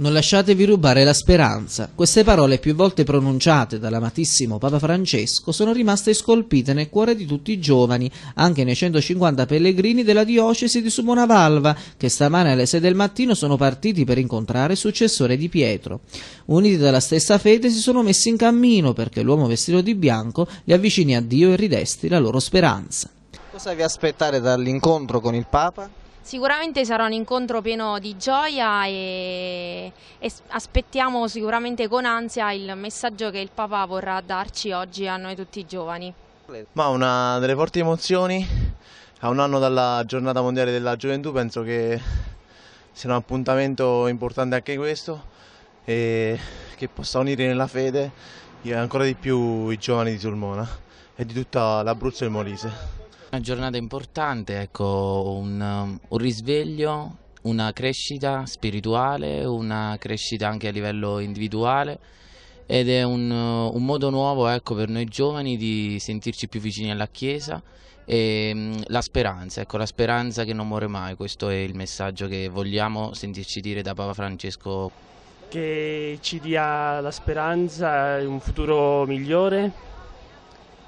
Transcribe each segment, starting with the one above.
Non lasciatevi rubare la speranza. Queste parole più volte pronunciate dall'amatissimo Papa Francesco sono rimaste scolpite nel cuore di tutti i giovani, anche nei 150 pellegrini della diocesi di Subonavalva, che stamane alle 6 del mattino sono partiti per incontrare il successore di Pietro. Uniti dalla stessa fede si sono messi in cammino perché l'uomo vestito di bianco li avvicini a Dio e ridesti la loro speranza. Cosa vi aspettare dall'incontro con il Papa? Sicuramente sarà un incontro pieno di gioia e, e, aspettiamo sicuramente con ansia il messaggio che il Papa vorrà darci oggi a noi tutti i giovani. Ma una delle forti emozioni, a un anno dalla giornata mondiale della gioventù penso che sia un appuntamento importante anche questo e che possa unire nella fede eh, ancora di più i giovani di Sulmona e di tutta l'Abruzzo e il Molise. Una giornata importante, ecco, un, um, un risveglio, una crescita spirituale, una crescita anche a livello individuale ed è un, uh, un modo nuovo ecco, per noi giovani di sentirci più vicini alla Chiesa e um, la speranza, ecco, la speranza che non muore mai, questo è il messaggio che vogliamo sentirci dire da Papa Francesco. Che ci dia la speranza, un futuro migliore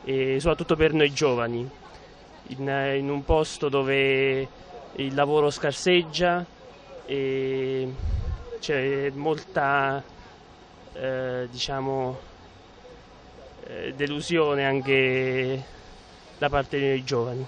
e soprattutto per noi giovani in, in un posto dove il lavoro scarseggia e c'è molta eh, diciamo, eh, delusione anche da parte dei giovani.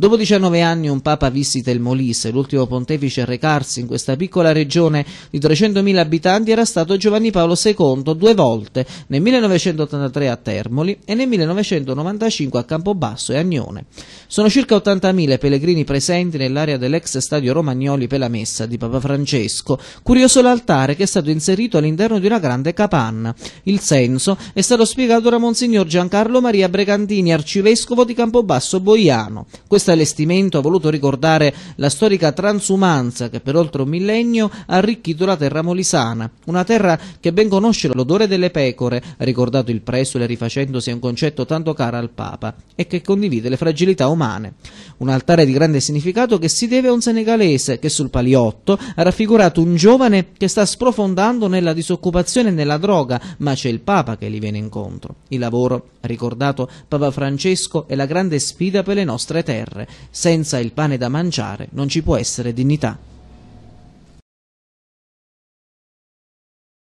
Dopo 19 anni un Papa visita il Molise, l'ultimo pontefice a recarsi in questa piccola regione di 300.000 abitanti era stato Giovanni Paolo II due volte, nel 1983 a Termoli e nel 1995 a Campobasso e Agnone. Sono circa 80.000 pellegrini presenti nell'area dell'ex stadio Romagnoli per la messa di Papa Francesco, curioso l'altare che è stato inserito all'interno di una grande capanna. Il senso è stato spiegato da Monsignor Giancarlo Maria Bregantini, arcivescovo di Campobasso Boiano. Questa questa allestimento ha voluto ricordare la storica transumanza che per oltre un millennio ha arricchito la terra molisana, una terra che ben conosce l'odore delle pecore, ha ricordato il presole rifacendosi a un concetto tanto caro al Papa e che condivide le fragilità umane. Un altare di grande significato che si deve a un senegalese che sul paliotto ha raffigurato un giovane che sta sprofondando nella disoccupazione e nella droga, ma c'è il Papa che gli viene incontro. Il lavoro, ha ricordato Papa Francesco, è la grande sfida per le nostre terre senza il pane da mangiare non ci può essere dignità.